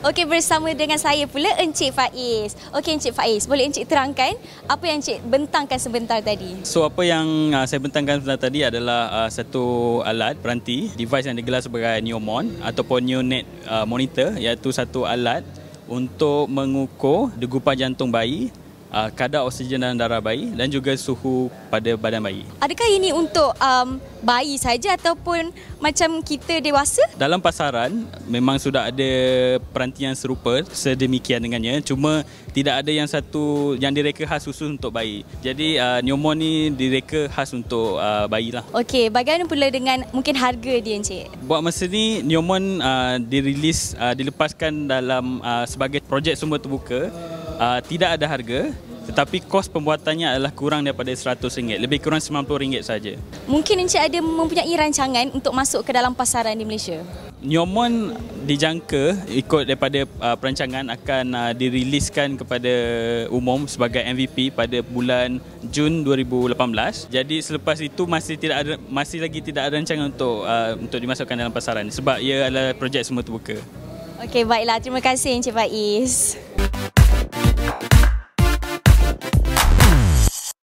Okey bersama dengan saya pula Encik Faiz. Okey Encik Faiz, boleh Encik terangkan apa yang Encik bentangkan sebentar tadi? So apa yang uh, saya bentangkan sebentar tadi adalah uh, satu alat peranti, device yang digelar sebagai Neomon ataupun Neonet uh, monitor iaitu satu alat untuk mengukur degupan jantung bayi uh, kadar oksigen dalam darah bayi dan juga suhu pada badan bayi. Adakah ini untuk um, bayi saja ataupun macam kita dewasa? Dalam pasaran memang sudah ada peranti yang serupa sedemikian dengannya cuma tidak ada yang satu yang direka khas khusus untuk bayi. Jadi uh, Neumon ni direka khas untuk uh, bayi lah. Okey, bagaimana pula dengan mungkin harga dia Encik? Buat masa ni Neumon uh, dirilis, uh, dilepaskan dalam uh, sebagai projek sumber terbuka. Uh uh, tidak ada harga tetapi kos pembuatannya adalah kurang daripada RM100, lebih kurang RM90 saja. Mungkin Encik ada mempunyai rancangan untuk masuk ke dalam pasaran di Malaysia? Nyomon dijangka ikut daripada uh, perancangan akan uh, diriliskan kepada umum sebagai MVP pada bulan Jun 2018. Jadi selepas itu masih tidak ada masih lagi tidak ada rancangan untuk uh, untuk dimasukkan dalam pasaran sebab ia adalah projek semua terbuka. Okey baiklah terima kasih Encik Faiz.